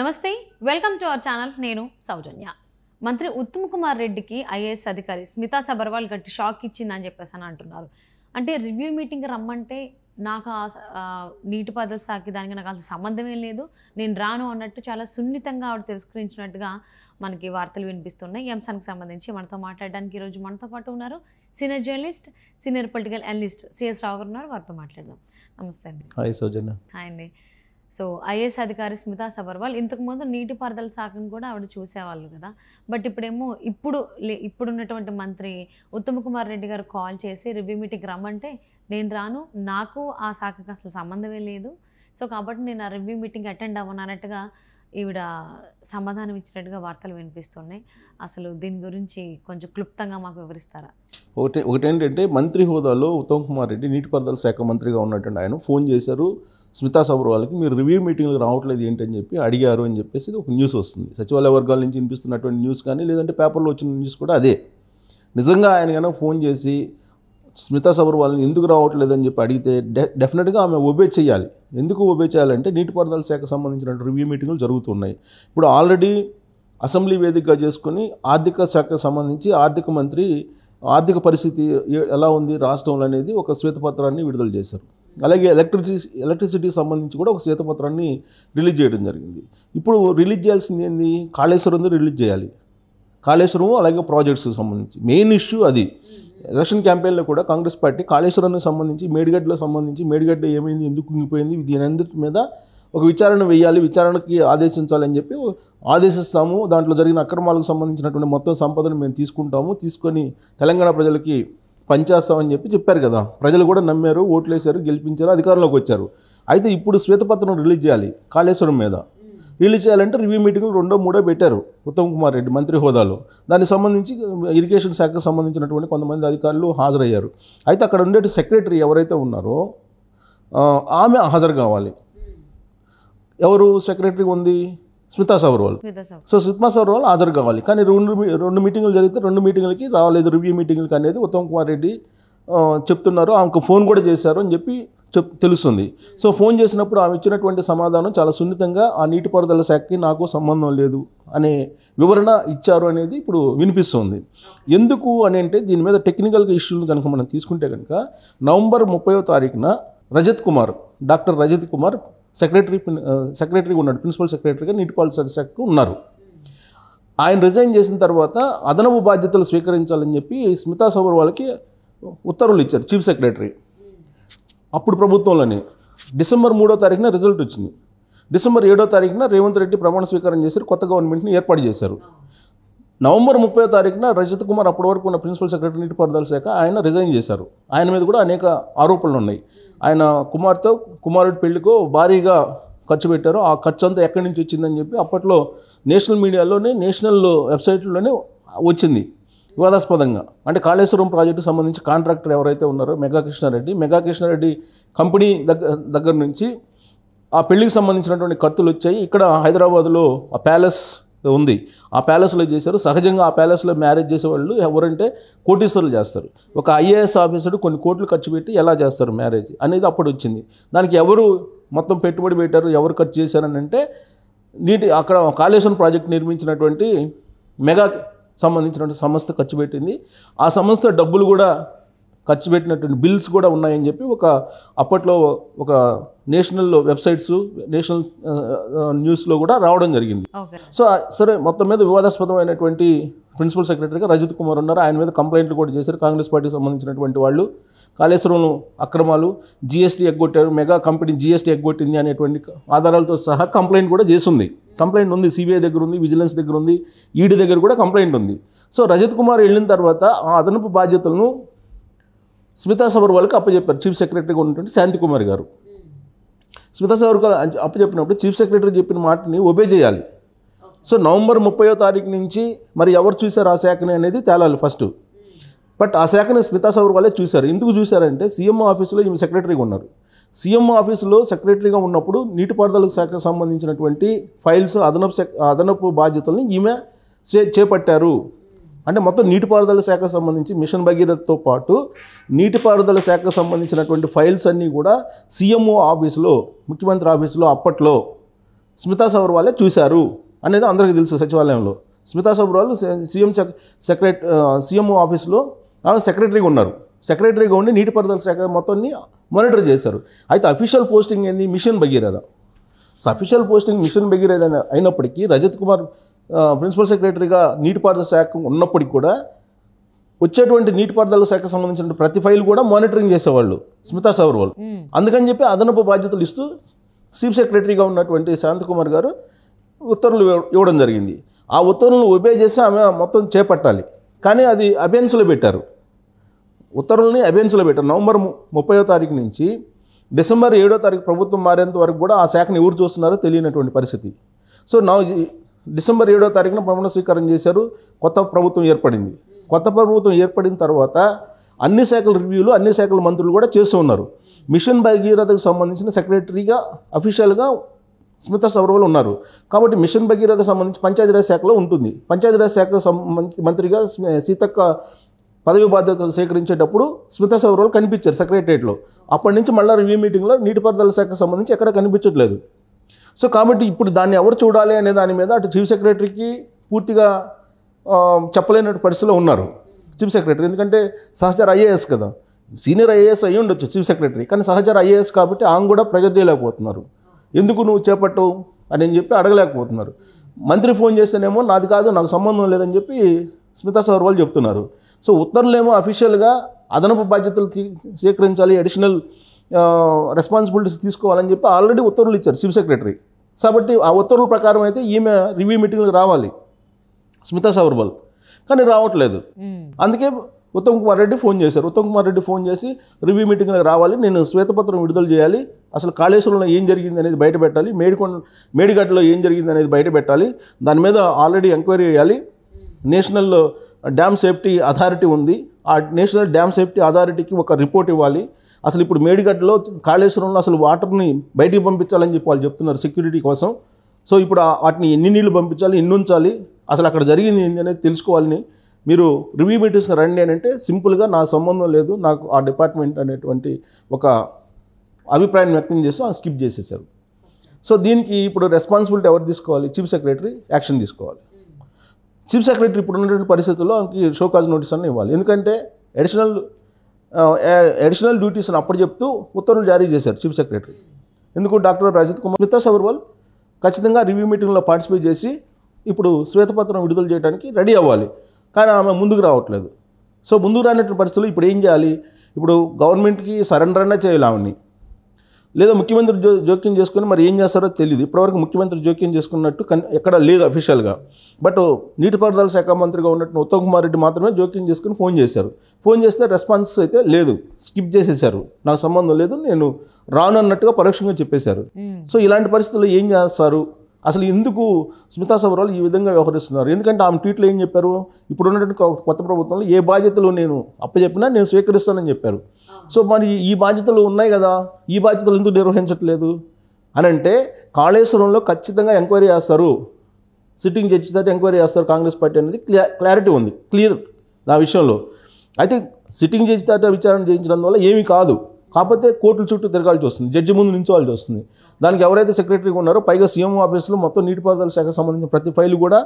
నమస్తే welcome to our channel నేను సౌజన్య మంత్రి ఉత్తమ్ కుమార్ రెడ్డికి ఐఏఎస్ అధికారి స్మితా సబర్వాల్ గట్టి షాక్ ఇచ్చిందని చెప్పేసి అని అంటున్నారు అంటే రివ్యూ మీటింగ్ రమ్మంటే నాకు నీటి నీటిపారుదల సాకి దానికి నాకు అసలు సంబంధమే లేదు నేను రాను అన్నట్టు చాలా సున్నితంగా ఆవిడ తిరస్కరించినట్టుగా మనకి వార్తలు వినిపిస్తున్నాయి ఈ అంశానికి సంబంధించి మనతో మాట్లాడడానికి ఈరోజు మనతో పాటు ఉన్నారు senior journalist senior political analyst CS Rao garu ఉన్నారు వారితో మాట్లాడదాం నమస్తే అండి హాయ్ సౌజన్య హాయ్ అండి సో ఐఏఎస్ అధికారి స్మితా సబర్వాల్ ఇంతకుముందు నీటిపారుదల శాఖను కూడా ఆవిడ చూసేవాళ్ళు కదా బట్ ఇప్పుడేమో ఇప్పుడు ఇప్పుడున్నటువంటి మంత్రి ఉత్తమ్ కుమార్ రెడ్డి గారు కాల్ చేసి రివ్యూ మీటింగ్ రమ్మంటే నేను రాను నాకు ఆ శాఖకు అసలు సంబంధమే లేదు సో కాబట్టి నేను ఆ రివ్యూ మీటింగ్ అటెండ్ అవ్వను అన్నట్టుగా ఈవిడ సమాధానం ఇచ్చినట్టుగా వార్తలు వినిపిస్తున్నాయి అసలు దీని గురించి కొంచెం క్లుప్తంగా మాకు వివరిస్తారా ఒకటి ఒకటేంటంటే మంత్రి హోదాలో ఉత్తమ్ కుమార్ రెడ్డి నీటిపారుదల శాఖ మంత్రిగా ఉన్నటువంటి ఆయన ఫోన్ చేశారు స్మితా సబర్వాల్కి మీరు రివ్యూ మీటింగ్లు రావట్లేదు ఏంటని చెప్పి అడిగారు అని చెప్పేసి ఒక న్యూస్ వస్తుంది సచివాలయ వర్గాల నుంచి వినిపిస్తున్నటువంటి న్యూస్ కానీ లేదంటే పేపర్లో వచ్చిన న్యూస్ కూడా అదే నిజంగా ఆయన కనుక ఫోన్ చేసి స్మితా సబర్వాల్ని ఎందుకు రావట్లేదని చెప్పి అడిగితే డెఫినెట్గా ఆమె ఒబే చేయాలి ఎందుకు ఓబే చేయాలంటే నీటిపారుదల శాఖ సంబంధించిన రివ్యూ మీటింగ్లు జరుగుతున్నాయి ఇప్పుడు ఆల్రెడీ అసెంబ్లీ వేదికగా చేసుకుని ఆర్థిక శాఖకు సంబంధించి ఆర్థిక మంత్రి ఆర్థిక పరిస్థితి ఎలా ఉంది రాష్ట్రంలో అనేది ఒక శ్వేతపత్రాన్ని విడుదల చేశారు అలాగే ఎలక్ట్రిసి ఎలక్ట్రిసిటీ సంబంధించి కూడా ఒక శ్వేతపత్రాన్ని రిలీజ్ చేయడం జరిగింది ఇప్పుడు రిలీజ్ చేయాల్సింది ఏంది కాళేశ్వరం రిలీజ్ చేయాలి కాళేశ్వరం అలాగే ప్రాజెక్ట్స్ సంబంధించి మెయిన్ ఇష్యూ అది ఎలక్షన్ క్యాంపెయిన్లో కూడా కాంగ్రెస్ పార్టీ కాళేశ్వరానికి సంబంధించి మేడిగడ్డలో సంబంధించి మేడిగడ్డ ఏమైంది ఎందుకు కుంగిపోయింది దీని అందరి మీద ఒక విచారణ వేయాలి విచారణకి ఆదేశించాలని చెప్పి ఆదేశిస్తాము దాంట్లో జరిగిన అక్రమాలకు సంబంధించినటువంటి మొత్తం సంపదను మేము తీసుకుంటాము తీసుకొని తెలంగాణ ప్రజలకి పనిచేస్తామని చెప్పి చెప్పారు కదా ప్రజలు కూడా నమ్మారు ఓట్లేశారు గెలిపించారు అధికారంలోకి వచ్చారు అయితే ఇప్పుడు శ్వేతపత్రం రిలీజ్ చేయాలి కాళేశ్వరం మీద వీళ్ళు చేయాలంటే రివ్యూ మీటింగ్లు రెండో మూడో పెట్టారు ఉత్తమ్ కుమార్ రెడ్డి మంత్రి హోదాలో దానికి సంబంధించి ఇరిగేషన్ uh, శాఖకు సంబంధించినటువంటి కొంతమంది అధికారులు హాజరయ్యారు అయితే అక్కడ ఉండే సెక్రటరీ ఎవరైతే ఉన్నారో uh, ఆమె హాజరు కావాలి ఎవరు సెక్రటరీ ఉంది స్మితా సబర్వాల్ సో స్మితా సబర్వాల్ హాజరు కావాలి కానీ రెండు రెండు మీటింగ్లు జరిగితే రెండు మీటింగ్లకి రాలేదు రివ్యూ మీటింగ్లకి అనేది ఉత్తమ్ కుమార్ రెడ్డి uh, చెప్తున్నారు ఆమెకు ఫోన్ కూడా చేశారు అని చెప్పి చెప్ తెలుస్తుంది సో ఫోన్ చేసినప్పుడు ఆమె ఇచ్చినటువంటి సమాధానం చాలా సున్నితంగా ఆ నీటిపారుదల శాఖకి నాకు సంబంధం లేదు అనే వివరణ ఇచ్చారు అనేది ఇప్పుడు వినిపిస్తుంది ఎందుకు అని అంటే దీని మీద టెక్నికల్గా ఇష్యూలు కనుక మనం తీసుకుంటే కనుక నవంబర్ ముప్పైవ తారీఖున రజత్ కుమార్ డాక్టర్ రజత్ కుమార్ సెక్రటరీ సెక్రటరీగా ఉన్నాడు ప్రిన్సిపల్ సెక్రటరీగా నీటిపారుదల శాఖకు ఉన్నారు ఆయన రిజైన్ చేసిన తర్వాత అదనపు బాధ్యతలు స్వీకరించాలని చెప్పి స్మితా సోబర్ వాళ్ళకి ఉత్తర్వులు ఇచ్చారు చీఫ్ సెక్రటరీ అప్పుడు ప్రభుత్వంలోనే డిసెంబర్ మూడో తారీఖున రిజల్ట్ వచ్చింది డిసెంబర్ ఏడో తారీఖున రేవంత్ రెడ్డి ప్రమాణ స్వీకారం చేశారు కొత్త గవర్నమెంట్ని ఏర్పాటు చేశారు నవంబర్ ముప్పై తారీఖున రజత్ కుమార్ అప్పటి వరకు ఉన్న ప్రిన్సిపల్ సెక్రటరీ నీటిపారుదల శాఖ ఆయన రిజైన్ చేశారు ఆయన మీద కూడా అనేక ఆరోపణలు ఉన్నాయి ఆయన కుమార్తో కుమారుడి పెళ్లికో భారీగా ఖర్చు పెట్టారు ఆ ఖర్చు అంతా ఎక్కడి నుంచి వచ్చిందని చెప్పి అప్పట్లో నేషనల్ మీడియాలోనే నేషనల్ వెబ్సైట్లోనే వచ్చింది వివాదాస్పదంగా అంటే కాళేశ్వరం ప్రాజెక్టుకు సంబంధించి కాంట్రాక్టర్ ఎవరైతే ఉన్నారో Mega Krishna Reddy Mega Krishna Reddy company దగ్గర దగ్గర నుంచి ఆ పెళ్లికి సంబంధించినటువంటి ఖర్చులు వచ్చాయి ఇక్కడ హైదరాబాద్లో ఆ ప్యాలెస్ ఉంది ఆ ప్యాలెస్లో చేశారు సహజంగా ఆ ప్యాలెస్లో మ్యారేజ్ చేసేవాళ్ళు ఎవరంటే కోటీశ్వరులు చేస్తారు ఒక ఐఏఎస్ ఆఫీసర్ కొన్ని కోట్లు ఖర్చు పెట్టి ఎలా చేస్తారు మ్యారేజ్ అనేది అప్పుడు వచ్చింది దానికి ఎవరు మొత్తం పెట్టుబడి పెట్టారు ఎవరు ఖర్చు చేశారని అంటే నీటి అక్కడ కాళేశ్వరం ప్రాజెక్ట్ నిర్మించినటువంటి మెగా సంబంధించినటువంటి సంస్థ ఖర్చు పెట్టింది ఆ సంస్థ డబ్బులు కూడా ఖర్చు పెట్టినటువంటి బిల్స్ కూడా ఉన్నాయని చెప్పి ఒక అప్పట్లో ఒక నేషనల్ వెబ్సైట్స్ నేషనల్ న్యూస్లో కూడా రావడం జరిగింది సో సరే మొత్తం మీద వివాదాస్పదమైనటువంటి ప్రిన్సిపల్ సెక్రటరీగా రజత్ కుమార్ ఉన్నారు ఆయన మీద కంప్లైంట్లు కూడా చేశారు కాంగ్రెస్ పార్టీకి సంబంధించినటువంటి వాళ్ళు కాళేశ్వరం అక్రమాలు జీఎస్టీ ఎగ్గొట్టారు మెగా కంపెనీ జీఎస్టీ ఎగ్గొట్టింది అనేటువంటి ఆధారాలతో సహా కంప్లైంట్ కూడా చేసింది కంప్లైంట్ ఉంది సిబిఐ దగ్గర ఉంది విజిలెన్స్ దగ్గర ఉంది ఈడీ e దగ్గర కూడా కంప్లైంట్ ఉంది సో రజత్ కుమార్ వెళ్ళిన తర్వాత ఆ అదనపు బాధ్యతలను స్మితా సబర్వాల్కి అప్పచెప్పారు చీఫ్ సెక్రటరీగా ఉన్నటువంటి కుమార్ గారు స్మితా సబర్వాల్ అప్పచెప్పినప్పుడు చీఫ్ సెక్రటరీ చెప్పిన మాటని ఒబే చేయాలి సో నవంబర్ ముప్పయో తారీఖు నుంచి మరి ఎవరు చూశారు ఆ శాఖని అనేది తేలాలి ఫస్ట్ బట్ ఆ శాఖని స్మితా సౌర్ వాళ్ళే చూశారు ఎందుకు చూశారంటే సీఎం ఆఫీసులో ఈమె సెక్రటరీగా ఉన్నారు సీఎం ఆఫీసులో సెక్రటరీగా ఉన్నప్పుడు నీటిపారుదల శాఖకు సంబంధించినటువంటి ఫైల్స్ అదనపు అదనపు బాధ్యతల్ని ఈమె చేపట్టారు అంటే మొత్తం నీటిపారుదల శాఖకు సంబంధించి మిషన్ భగీరథతో పాటు నీటిపారుదల శాఖకు సంబంధించినటువంటి ఫైల్స్ అన్నీ కూడా సీఎంఓ ఆఫీసులో ముఖ్యమంత్రి ఆఫీసులో అప్పట్లో స్మితా వాళ్ళే చూశారు అనేది అందరికీ తెలుసు సచివాలయంలో స్మితా వాళ్ళు సీఎం సెక్రటరీ సీఎంఓ ఆఫీసులో ఆమె సెక్రటరీగా ఉన్నారు సెక్రటరీగా ఉండి నీటిపారుదల శాఖ మొత్తాన్ని మానిటర్ చేశారు అయితే అఫీషియల్ పోస్టింగ్ ఏంది mission Bhagiratha so official posting mission Bhagiratha అయినప్పటికీ రజత్ కుమార్ ప్రిన్సిపల్ సెక్రటరీగా నీటిపారుదల శాఖ ఉన్నప్పటికీ కూడా వచ్చేటువంటి నీటిపారుదల శాఖ సంబంధించిన ప్రతి ఫైల్ కూడా మానిటరింగ్ చేసేవాళ్ళు స్మితా సవర్వాల్ అందుకని చెప్పి అదనపు బాధ్యతలు ఇస్తూ చీఫ్ సెక్రటరీగా ఉన్నటువంటి శాంతకుమార్ గారు ఉత్తర్వులు ఇవ్వడం జరిగింది ఆ ఉత్తర్వులను ఉబే చేసి ఆమె మొత్తం చేపట్టాలి కానీ అది అబెన్స్లో పెట్టారు ఉత్తర్వుల్ని అబెన్స్లో పెట్టారు నవంబర్ ముప్పయో తారీఖు నుంచి డిసెంబర్ ఏడో తారీఖు ప్రభుత్వం మారేంత వరకు కూడా ఆ శాఖను ఎవరు చూస్తున్నారో తెలియనటువంటి పరిస్థితి సో నా డిసెంబర్ ఏడో తారీఖున ప్రమాణ స్వీకారం చేశారు కొత్త ప్రభుత్వం ఏర్పడింది కొత్త ప్రభుత్వం ఏర్పడిన తర్వాత అన్ని శాఖల రివ్యూలు అన్ని శాఖల మంత్రులు కూడా చేస్తూ ఉన్నారు మిషన్ భగీరథకు సంబంధించిన సెక్రటరీగా అఫీషియల్గా స్మిత సౌరవలు ఉన్నారు కాబట్టి మిషన్ భగీరథకు సంబంధించి పంచాయతీరాజ్ శాఖలో ఉంటుంది పంచాయతీరాజ్ శాఖకు సంబంధించి మంత్రిగా సీతక్క పదవి బాధ్యతలు స్వీకరించేటప్పుడు స్మిత సౌరవులు కనిపించారు సెక్రటరియట్లో అప్పటి నుంచి మళ్ళీ రివ్యూ మీటింగ్లో నీటిపారుదల శాఖకు సంబంధించి ఎక్కడ కనిపించట్లేదు సో కాబట్టి ఇప్పుడు దాన్ని ఎవరు చూడాలి అనే దాని మీద అటు చీఫ్ సెక్రటరీకి పూర్తిగా చెప్పలేనటువంటి పరిస్థితిలో ఉన్నారు చీఫ్ సెక్రటరీ ఎందుకంటే సహచర ఐఏఎస్ కదా సీనియర్ ఐఏఎస్ అయ్యి ఉండొచ్చు చీఫ్ సెక్రటరీ కానీ సహచర ఐఏఎస్ కాబట్టి ఆమె కూడా ప్రెజర్ చేయలేకపోతున్నారు ఎందుకు నువ్వు చేపట్టు అని చెప్పి అడగలేకపోతున్నారు మంత్రి ఫోన్ చేస్తేనేమో నాది కాదు నాకు సంబంధం లేదని చెప్పి స్మితా సోర్వాల్ చెప్తున్నారు సో ఉత్తర్వులేమో అఫీషియల్గా అదనపు బాధ్యతలు స్వీకరించాలి అడిషనల్ రెస్పాన్సిబిలిటీస్ తీసుకోవాలని చెప్పి ఆల్రెడీ ఉత్తర్వులు ఇచ్చారు చీఫ్ సెక్రటరీ కాబట్టి ఆ ఉత్తర్వుల ప్రకారం అయితే ఈమె రివ్యూ మీటింగ్లు రావాలి స్మితా సవర్బల్ కానీ రావట్లేదు అందుకే ఉత్తమ్ కుమార్ రెడ్డి ఫోన్ చేశారు ఉత్తమ్ కుమార్ రెడ్డి ఫోన్ చేసి రివ్యూ మీటింగ్ రావాలి నేను శ్వేతపత్రం విడుదల చేయాలి అసలు కాళేశ్వరంలో ఏం జరిగింది అనేది బయట పెట్టాలి మేడికొండ మేడిఘట్లో ఏం జరిగింది అనేది బయట పెట్టాలి దాని మీద ఆల్రెడీ ఎంక్వైరీ చేయాలి నేషనల్ డ్యామ్ సేఫ్టీ అథారిటీ ఉంది ఆ నేషనల్ డ్యామ్ సేఫ్టీ అథారిటీకి ఒక రిపోర్ట్ ఇవ్వాలి అసలు ఇప్పుడు మేడిఘట్లో కాళేశ్వరంలో అసలు వాటర్ని బయటికి పంపించాలని చెప్పి వాళ్ళు చెప్తున్నారు సెక్యూరిటీ కోసం సో ఇప్పుడు వాటిని ఎన్ని నీళ్ళు పంపించాలి ఎన్ని ఉంచాలి అసలు అక్కడ జరిగింది ఏంటి అనేది తెలుసుకోవాలని మీరు రివ్యూ మీటింగ్స్కి రండి అని అంటే సింపుల్గా నా సంబంధం లేదు నాకు ఆ డిపార్ట్మెంట్ అనేటువంటి ఒక అభిప్రాయం వ్యక్తం చేస్తూ స్కిప్ చేసేసారు సో దీనికి ఇప్పుడు రెస్పాన్సిబిలిటీ ఎవరు తీసుకోవాలి చీఫ్ సెక్రటరీ యాక్షన్ తీసుకోవాలి చీఫ్ సెక్రటరీ ఇప్పుడు ఉన్నటువంటి పరిస్థితుల్లో షోకాజ్ నోటీస్ అన్న ఇవ్వాలి ఎందుకంటే అడిషనల్ అడిషనల్ డ్యూటీస్ అని అప్పుడు చెప్తూ ఉత్తర్వులు జారీ చేశారు చీఫ్ సెక్రటరీ ఎందుకు డాక్టర్ రజత్ కుమార్ మితాస్ అగర్వాల్ ఖచ్చితంగా రివ్యూ మీటింగ్లో పార్టిసిపేట్ చేసి ఇప్పుడు శ్వేతపత్రం విడుదల చేయడానికి రెడీ అవ్వాలి కానీ ఆమె ముందుకు రావట్లేదు సో ముందుకు రానటువంటి పరిస్థితులు ఇప్పుడు ఏం చేయాలి ఇప్పుడు గవర్నమెంట్కి సరెండర్ అన్నా చేయాలి ఆమెని లేదా ముఖ్యమంత్రి జో జోక్యం చేసుకుని మరి ఏం చేస్తారో తెలియదు ఇప్పటివరకు ముఖ్యమంత్రి జోక్యం చేసుకున్నట్టు కన్ ఎక్కడ లేదు అఫీషియల్గా బట్ నీటిపారుదల శాఖ మంత్రిగా ఉన్నట్టు ఉత్తమ్ కుమార్ రెడ్డి మాత్రమే జోక్యం చేసుకుని ఫోన్ చేశారు ఫోన్ చేస్తే రెస్పాన్స్ అయితే లేదు స్కిప్ చేసేసారు నాకు సంబంధం లేదు నేను రాను అన్నట్టుగా పరోక్షంగా చెప్పేశారు సో ఇలాంటి పరిస్థితుల్లో ఏం చేస్తారు అసలు ఎందుకు స్మితా సబర్వాల్ ఈ విధంగా వ్యవహరిస్తున్నారు ఎందుకంటే ఆమె ట్వీట్లో ఏం చెప్పారు ఇప్పుడు ఉన్నటువంటి కొత్త ప్రభుత్వంలో ఏ బాధ్యతలు నేను అప్పచెప్పినా నేను స్వీకరిస్తానని చెప్పారు సో మరి ఈ బాధ్యతలు ఉన్నాయి కదా ఈ బాధ్యతలు ఎందుకు నిర్వహించట్లేదు అని అంటే కాళేశ్వరంలో ఖచ్చితంగా ఎంక్వైరీ చేస్తారు సిట్టింగ్ జడ్జి తర్వాత ఎంక్వైరీ చేస్తారు కాంగ్రెస్ పార్టీ అనేది క్లారిటీ ఉంది క్లియర్ నా విషయంలో అయితే సిట్టింగ్ జడ్జి తర్వాత విచారణ చేయించడం వల్ల ఏమీ కాదు కాకపోతే కోర్టుల చుట్టూ తిరగాల్సి వస్తుంది జడ్జి ముందు నించోవాల్సి వస్తుంది దానికి ఎవరైతే సెక్రటరీగా ఉన్నారో పైగా సీఎం ఆఫీసులో మొత్తం నీటిపారుదల శాఖకు సంబంధించిన ప్రతి ఫైల్ కూడా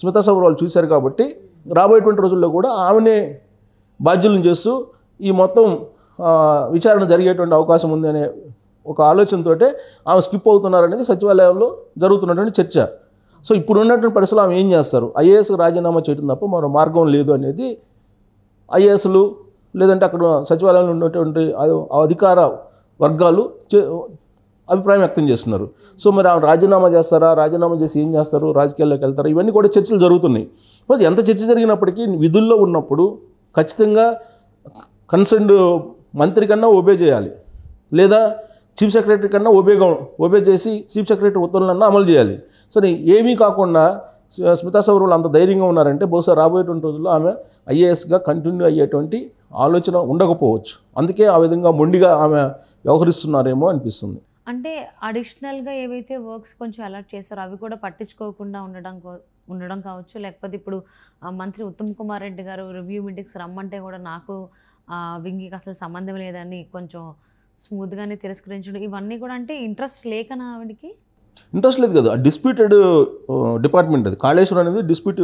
స్మితా సభరాలు చూశారు కాబట్టి రాబోయేటువంటి రోజుల్లో కూడా ఆమెనే బాధ్యులను చేస్తూ ఈ మొత్తం విచారణ జరిగేటువంటి అవకాశం ఉంది అనే ఒక ఆలోచనతో ఆమె స్కిప్ అవుతున్నారనేది సచివాలయంలో జరుగుతున్నటువంటి చర్చ సో ఇప్పుడు ఉన్నటువంటి పరిస్థితులు ఆమె ఏం చేస్తారు ఐఏఎస్కి రాజీనామా చేయడం తప్ప మరో మార్గం లేదు అనేది ఐఏఎస్లు లేదంటే అక్కడ సచివాలయంలో ఉన్నటువంటి అధికార వర్గాలు అభిప్రాయం వ్యక్తం చేస్తున్నారు సో మరి ఆ రాజీనామా చేస్తారా రాజీనామా చేసి ఏం చేస్తారు రాజకీయాల్లోకి వెళ్తారా ఇవన్నీ కూడా చర్చలు జరుగుతున్నాయి ఎంత చర్చ జరిగినప్పటికీ విధుల్లో ఉన్నప్పుడు ఖచ్చితంగా కన్సర్న్డ్ మంత్రి కన్నా ఓబే చేయాలి లేదా చీఫ్ సెక్రటరీ కన్నా ఓబేగా ఓబే చేసి చీఫ్ సెక్రటరీ ఉత్తర్వులన్నా అమలు చేయాలి సరే ఏమీ కాకుండా స్మితా సౌరవులు అంత ధైర్యంగా ఉన్నారంటే బహుశా రాబోయేటువంటి రోజుల్లో ఆమె ఐఏఎస్గా కంటిన్యూ అయ్యేటువంటి ఆలోచన ఉండకపోవచ్చు అందుకే ఆ విధంగా మొండిగా ఆమె వ్యవహరిస్తున్నారేమో అనిపిస్తుంది అంటే అడిషనల్గా ఏవైతే వర్క్స్ కొంచెం అలర్ట్ చేశారో అవి కూడా పట్టించుకోకుండా ఉండడం ఉండడం కావచ్చు లేకపోతే ఇప్పుడు మంత్రి ఉత్తమ్ కుమార్ రెడ్డి గారు రివ్యూ మీటింగ్స్ రమ్మంటే కూడా నాకు వింగికి అసలు సంబంధం లేదని కొంచెం స్మూత్గానే తిరస్కరించడం ఇవన్నీ కూడా అంటే ఇంట్రెస్ట్ లేకనా ఆవిడికి ఇంట్రెస్ట్ లేదు కదా డిస్ప్యూటెడ్ డిపార్ట్మెంట్ అది కాళేశ్వరం అనేది డిస్ప్యూట్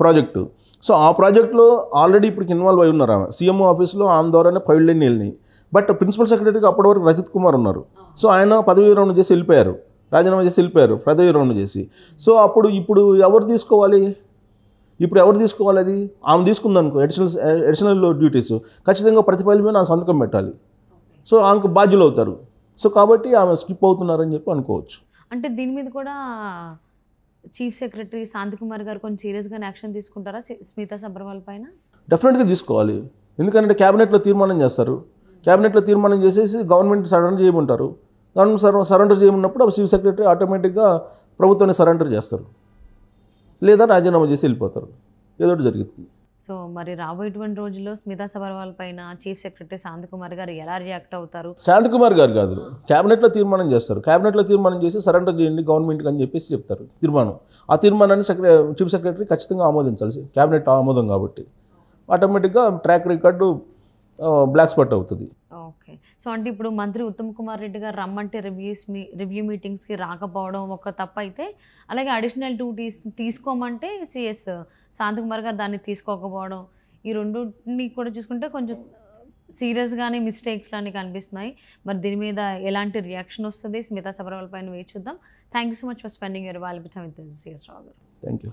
ప్రాజెక్టు సో ఆ ప్రాజెక్ట్లో ఆల్రెడీ ఇప్పటికి ఇన్వాల్వ్ అయి ఉన్నారు ఆమె సీఎంఓ ఆఫీస్లో ఆమె ద్వారానే ఫైల్ లైన్ వెళ్ళినాయి బట్ ప్రిన్సిపల్ సెక్రటరీకి అప్పటి వరకు రజిత్ కుమార్ ఉన్నారు సో ఆయన పదవి విరమణ చేసి వెళ్ళిపోయారు రాజీనామా చేసి వెళ్ళిపోయారు పదవి విరమణ చేసి సో అప్పుడు ఇప్పుడు ఎవరు తీసుకోవాలి ఇప్పుడు ఎవరు తీసుకోవాలి అది ఆమె తీసుకుందనుకో అడిషనల్ అడిషనల్ డ్యూటీస్ ఖచ్చితంగా ప్రతిపాదన నా సంతకం పెట్టాలి సో ఆమెకు బాధ్యులు అవుతారు సో కాబట్టి ఆమె స్కిప్ అవుతున్నారని చెప్పి అనుకోవచ్చు అంటే దీని మీద కూడా చీఫ్ సెక్రటరీ శాంతి కుమార్ గారు కొంచెం సీరియస్గానే యాక్షన్ తీసుకుంటారా స్మితా సబర్వాల్ పైన డెఫినెట్గా తీసుకోవాలి ఎందుకంటే క్యాబినెట్లో తీర్మానం చేస్తారు క్యాబినెట్లో తీర్మానం చేసేసి గవర్నమెంట్ సరెండర్ చేయమంటారు గవర్నమెంట్ సర సరెండర్ చేయమన్నప్పుడు చీఫ్ సెక్రటరీ ఆటోమేటిక్గా ప్రభుత్వాన్ని సరెండర్ చేస్తారు లేదా రాజీనామా చేసి వెళ్ళిపోతారు ఏదో జరుగుతుంది సో మరి రాబోయేటువంటి రోజుల్లో స్మితా సబర్వాల్ పైన చీఫ్ సెక్రటరీ కుమార్ గారు ఎలా రియాక్ట్ అవుతారు కుమార్ గారు కాదు క్యాబినెట్లో తీర్మానం చేస్తారు క్యాబినెట్లో తీర్మానం చేసి సరెండర్ చేయండి గవర్నమెంట్ అని చెప్పేసి చెప్తారు తీర్మానం ఆ తీర్మానాన్ని చీఫ్ సెక్రటరీ ఖచ్చితంగా ఆమోదించాల్సి క్యాబినెట్ ఆమోదం కాబట్టి ఆటోమేటిక్గా ట్రాక్ రికార్డు బ్లాక్ స్పాట్ అవుతుంది సో అంటే ఇప్పుడు మంత్రి ఉత్తమ్ కుమార్ రెడ్డి గారు రమ్మంటే రివ్యూస్ మీ రివ్యూ మీటింగ్స్కి రాకపోవడం ఒక తప్ప అయితే అలాగే అడిషనల్ టూ టీస్ తీసుకోమంటే సిఎస్ శాంతకుమార్ గారు దాన్ని తీసుకోకపోవడం ఈ రెండుని కూడా చూసుకుంటే కొంచెం సీరియస్గానే మిస్టేక్స్ లానే కనిపిస్తున్నాయి మరి దీని మీద ఎలాంటి రియాక్షన్ వస్తుంది స్మితా సబర్వాల్ పైన వేచి చూద్దాం thank you so much for spending your valuable time with CS Rao గారు థ్యాంక్ యూ